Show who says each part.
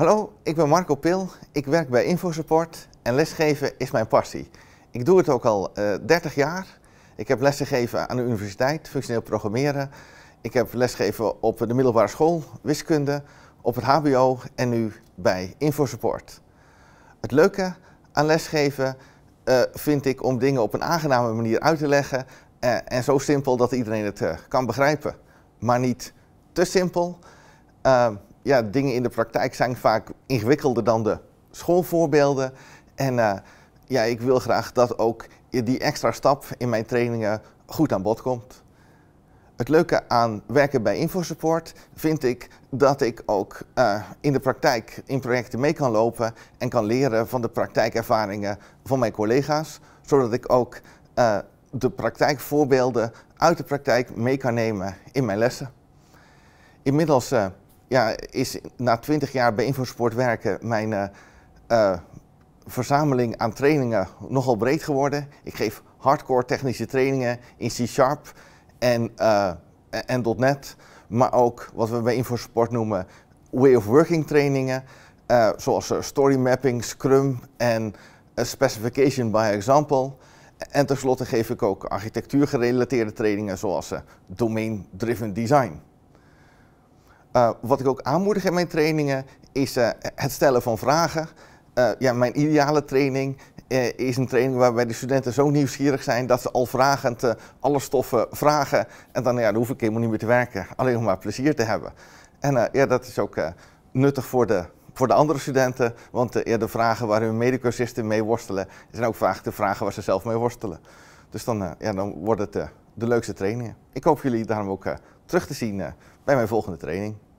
Speaker 1: Hallo, ik ben Marco Pil. Ik werk bij InfoSupport en lesgeven is mijn passie. Ik doe het ook al 30 eh, jaar. Ik heb lesgegeven aan de universiteit, functioneel programmeren. Ik heb lesgeven op de middelbare school, wiskunde, op het hbo en nu bij InfoSupport. Het leuke aan lesgeven eh, vind ik om dingen op een aangename manier uit te leggen eh, en zo simpel dat iedereen het kan begrijpen. Maar niet te simpel. Ehm, ja, dingen in de praktijk zijn vaak ingewikkelder dan de schoolvoorbeelden. En eh, ja, ik wil graag dat ook die extra stap in mijn trainingen goed aan bod komt. Het leuke aan werken bij InfoSupport vind ik dat ik ook eh, in de praktijk in projecten mee kan lopen en kan leren van de praktijkervaringen van mijn collega's, zodat ik ook eh, de praktijkvoorbeelden uit de praktijk mee kan nemen in mijn lessen. Inmiddels ja, is na twintig jaar bij Infosport werken mijn eh, eh, verzameling aan trainingen nogal breed geworden. Ik geef hardcore technische trainingen in C-Sharp en, eh, en .NET. Maar ook wat we bij Infosport noemen way of working trainingen. zoals story mapping, Scrum en specification by example. En tenslotte geef ik ook architectuurgerelateerde trainingen zoals domain-driven design. Eh, wat ik ook aanmoedig in mijn trainingen is eh, het stellen van vragen. Eh, ja, mijn ideale training is een training waarbij de studenten zo nieuwsgierig zijn dat ze al vragend alle stoffen vragen. En dan, ja, dan hoef ik helemaal niet meer te werken, alleen om maar plezier te hebben. En ja, dat is ook nuttig voor de, voor de andere studenten, want ja, de vragen waar hun medecursisten mee worstelen, zijn ook vaak de vragen waar ze zelf mee worstelen. Dus dan, ja, dan wordt het de leukste trainingen. Ik hoop jullie daarom ook eh, terug te zien eh, bij mijn volgende training.